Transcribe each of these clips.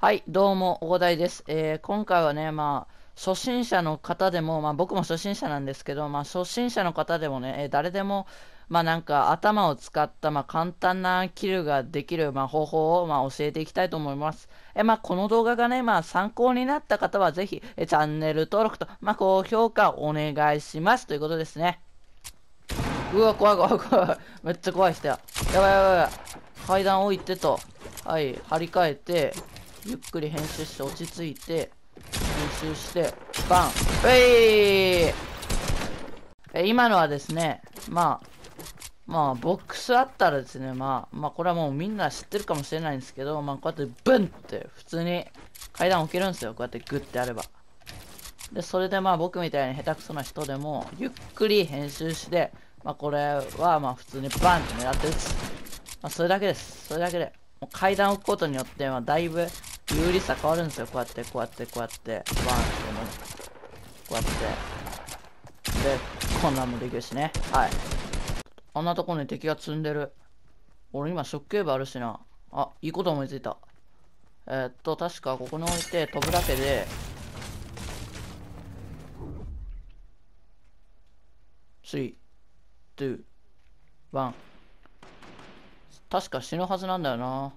はい、どうも、大台です。えー、今回はね、まあ、初心者の方でも、まあ、僕も初心者なんですけど、まあ、初心者の方でもね、えー、誰でも、まあ、なんか頭を使った、まあ、簡単なキルができる、まあ、方法を、まあ、教えていきたいと思います。えー、まあ、この動画がね、まあ、参考になった方は、ぜひ、えー、チャンネル登録と、まあ、高評価お願いしますということですね。うわ、怖い怖い怖い。めっちゃ怖い人や。やばいやばいやばい。階段置いてと。はい、張り替えて。ゆっくり編集して落ち着いて編集してバンえいえ今のはですねまあまあボックスあったらですねまあまあこれはもうみんな知ってるかもしれないんですけどまあこうやってブンって普通に階段置けるんですよこうやってグッてやればでそれでまあ僕みたいに下手くそな人でもゆっくり編集してまあこれはまあ普通にバンって狙って打つまあそれだけですそれだけでもう階段置くことによってまあだいぶ有利さ変わるんですよこうやってこうやってこうやってワンってもこうやってでこんなんもできるしねはいあんなとこに敵が積んでる俺今ショックエーブあるしなあいいこと思いついたえー、っと確かここに置いて飛ぶだけでー、ワン。確か死ぬはずなんだよな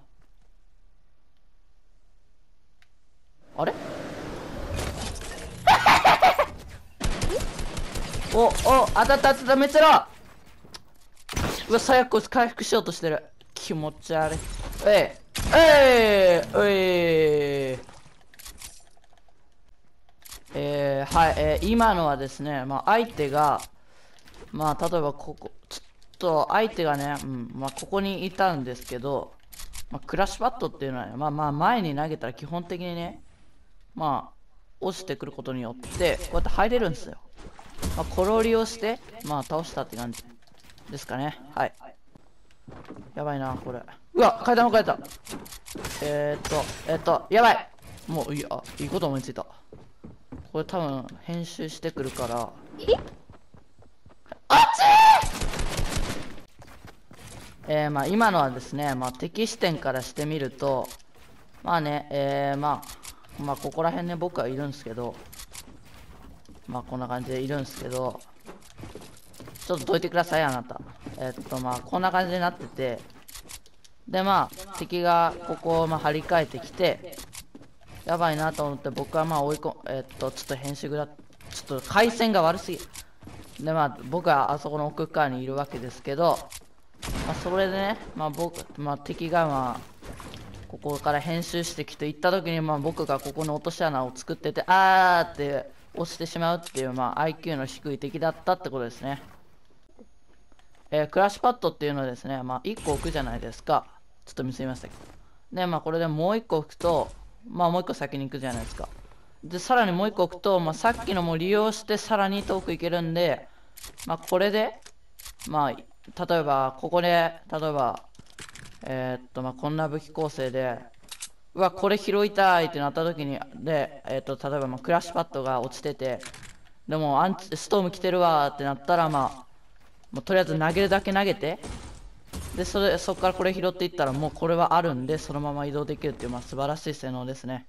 おお当たった当たっためっちゃうわ最悪こいつ回復しようとしてる気持ち悪いえいえいえいえー、はい、えー、今のはですね、まあ、相手が、まあ、例えばここ、ちょっと相手がね、うん、まあ、ここにいたんですけど、まあ、クラッシュパットっていうのは、ね、まあまあ、前に投げたら基本的にね、まあ、落ちてくることによって、こうやって入れるんですよ。まあ、コロリをして、まあ、倒したって感じですかね。はい。やばいな、これ。うわ、階段を変えた。えー、っと、えー、っと、やばい。もう、いや、いいこと思いついた。これ多分、編集してくるから。あっちえー、まあ、今のはですね、まあ、敵視点からしてみると、まあね、えー、まあ、まあ、ここら辺ね、僕はいるんですけど、まあこんな感じでいるんですけど、ちょっとどいてください、あなた。えっとまあこんな感じになってて、でまあ敵がここをまあ張り替えてきて、やばいなと思って僕はまあ追い込えっとちょっと編集ぐら、ちょっと回線が悪すぎでまあ僕はあそこの奥側にいるわけですけど、まあ、それでね、まあ僕、まあ、敵がまあここから編集してきて行った時にまあ僕がここの落とし穴を作っててあーって押してしまうっていう、まあ、IQ の低い敵だったってことですね。えー、クラッシュパッドっていうのはですね、まあ、1個置くじゃないですか。ちょっと見せましたけど。で、まあ、これでもう1個置くと、まあ、もう1個先に行くじゃないですか。で、さらにもう1個置くと、まあ、さっきのも利用して、さらに遠く行けるんで、まあ、これで、まあ、例えば、ここで、例えば、えー、っと、まあ、こんな武器構成で、うわ、これ拾いたいってなった時に、で、えっ、ー、と、例えばまあクラッシュパッドが落ちてて、でもアンチ、ストーム来てるわってなったら、まあ、もうとりあえず投げるだけ投げて、で、それ、そこからこれ拾っていったら、もうこれはあるんで、そのまま移動できるっていう、まあ、素晴らしい性能ですね。